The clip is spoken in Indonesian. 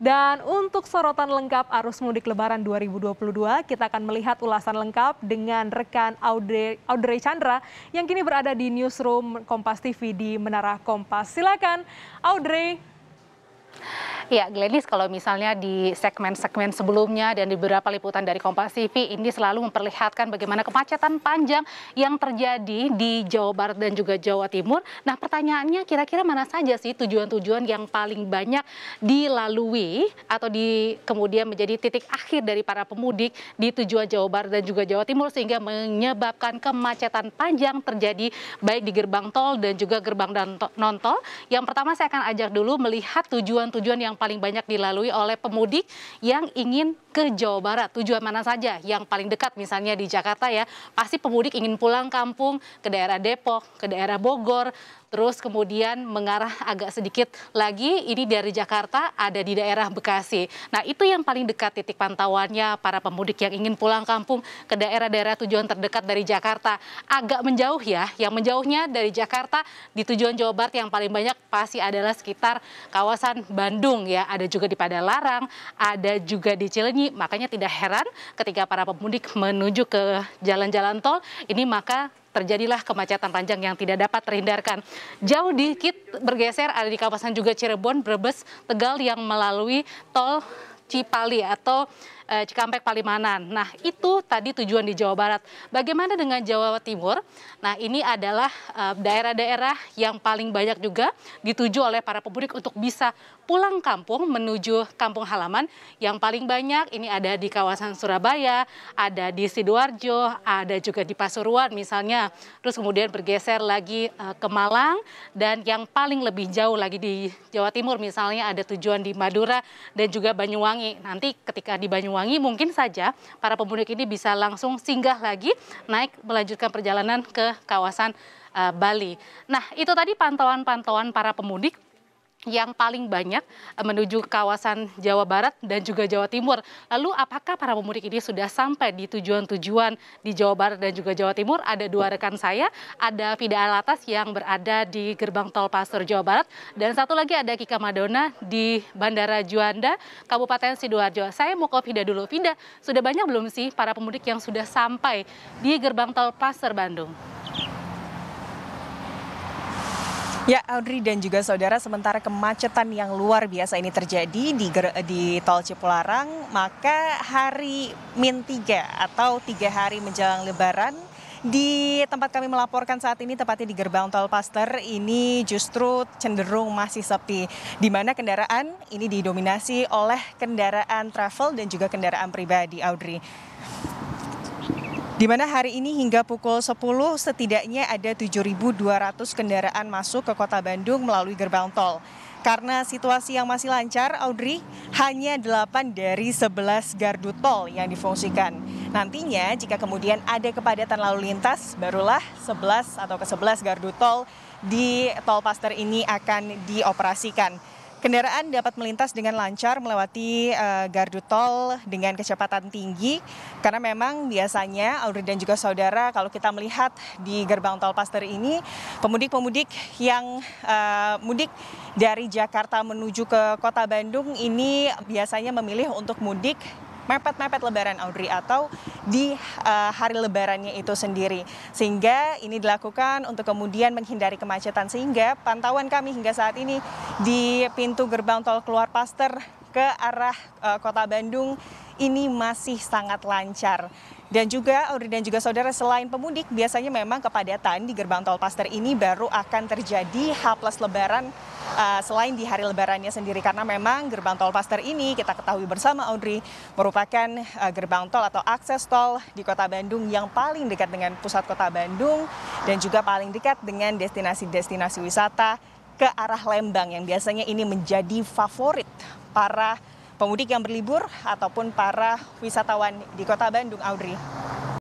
Dan untuk sorotan lengkap arus mudik lebaran 2022, kita akan melihat ulasan lengkap dengan rekan Audrey, Audrey Chandra yang kini berada di newsroom Kompas TV di Menara Kompas. Silakan Audrey. Ya, Glenis kalau misalnya di segmen-segmen sebelumnya dan di beberapa liputan dari Kompas TV ini selalu memperlihatkan bagaimana kemacetan panjang yang terjadi di Jawa Barat dan juga Jawa Timur. Nah, pertanyaannya kira-kira mana saja sih tujuan-tujuan yang paling banyak dilalui atau di kemudian menjadi titik akhir dari para pemudik di tujuan Jawa Barat dan juga Jawa Timur sehingga menyebabkan kemacetan panjang terjadi baik di gerbang tol dan juga gerbang non-tol. Yang pertama saya akan ajak dulu melihat tujuan-tujuan yang paling banyak dilalui oleh pemudik yang ingin ke Jawa Barat? Tujuan mana saja yang paling dekat misalnya di Jakarta ya? Pasti pemudik ingin pulang kampung ke daerah Depok, ke daerah Bogor, terus kemudian mengarah agak sedikit lagi ini dari Jakarta ada di daerah Bekasi. Nah itu yang paling dekat titik pantauannya para pemudik yang ingin pulang kampung ke daerah-daerah tujuan terdekat dari Jakarta. Agak menjauh ya, yang menjauhnya dari Jakarta di tujuan Jawa Barat yang paling banyak pasti adalah sekitar kawasan Bandung ya, ada juga di Padalarang, ada juga di Cilenyi. Makanya tidak heran ketika para pemudik menuju ke jalan-jalan tol ini maka terjadilah kemacetan panjang yang tidak dapat terhindarkan. Jauh dikit bergeser ada di kawasan juga Cirebon, Brebes, Tegal yang melalui tol Cipali atau eh, Cikampek Palimanan. Nah, itu tadi tujuan di Jawa Barat. Bagaimana dengan Jawa Timur? Nah, ini adalah eh, daerah-daerah yang paling banyak juga dituju oleh para pemudik untuk bisa pulang kampung menuju kampung halaman. Yang paling banyak ini ada di kawasan Surabaya, ada di Sidoarjo, ada juga di Pasuruan misalnya. Terus kemudian bergeser lagi eh, ke Malang dan yang paling lebih jauh lagi di Jawa Timur misalnya ada tujuan di Madura dan juga Banyuwangi. Nanti ketika di Banyuwangi Banyuwangi, mungkin saja para pemudik ini bisa langsung singgah lagi naik melanjutkan perjalanan ke kawasan uh, Bali. Nah, itu tadi pantauan-pantauan para pemudik yang paling banyak eh, menuju kawasan Jawa Barat dan juga Jawa Timur. Lalu apakah para pemudik ini sudah sampai di tujuan-tujuan di Jawa Barat dan juga Jawa Timur? Ada dua rekan saya, ada Fida Alatas yang berada di gerbang tol Pasir Jawa Barat dan satu lagi ada Kika Madona di Bandara Juanda, Kabupaten Sidoarjo. Saya mau ke Fida dulu. Fida, sudah banyak belum sih para pemudik yang sudah sampai di gerbang tol Pasir Bandung? Ya, Audrey dan juga saudara, sementara kemacetan yang luar biasa ini terjadi di, di Tol Cipularang, maka hari Min 3 atau tiga hari menjelang Lebaran di tempat kami melaporkan saat ini, tepatnya di gerbang tol Paster, ini justru cenderung masih sepi. Di mana kendaraan ini didominasi oleh kendaraan travel dan juga kendaraan pribadi, Audrey. Di mana hari ini hingga pukul 10 setidaknya ada 7.200 kendaraan masuk ke kota Bandung melalui gerbang tol. Karena situasi yang masih lancar, Audrey, hanya 8 dari 11 gardu tol yang difungsikan. Nantinya jika kemudian ada kepadatan lalu lintas, barulah 11 atau ke-11 gardu tol di tol Paster ini akan dioperasikan. Kendaraan dapat melintas dengan lancar melewati uh, gardu tol dengan kecepatan tinggi karena memang biasanya Audrey dan juga saudara kalau kita melihat di gerbang tol Paster ini pemudik-pemudik yang uh, mudik dari Jakarta menuju ke Kota Bandung ini biasanya memilih untuk mudik mepet-mepet lebaran Audrey atau di uh, hari lebarannya itu sendiri. Sehingga ini dilakukan untuk kemudian menghindari kemacetan sehingga pantauan kami hingga saat ini di pintu gerbang tol keluar Paster ke arah uh, Kota Bandung ini masih sangat lancar. Dan juga Audrey dan juga saudara selain pemudik biasanya memang kepadatan di gerbang tol Paster ini baru akan terjadi H plus lebaran uh, selain di hari lebarannya sendiri karena memang gerbang tol Paster ini kita ketahui bersama Audrey merupakan uh, gerbang tol atau akses tol di Kota Bandung yang paling dekat dengan pusat Kota Bandung dan juga paling dekat dengan destinasi-destinasi wisata ke arah Lembang yang biasanya ini menjadi favorit para pemudik yang berlibur ataupun para wisatawan di kota Bandung, Audrey.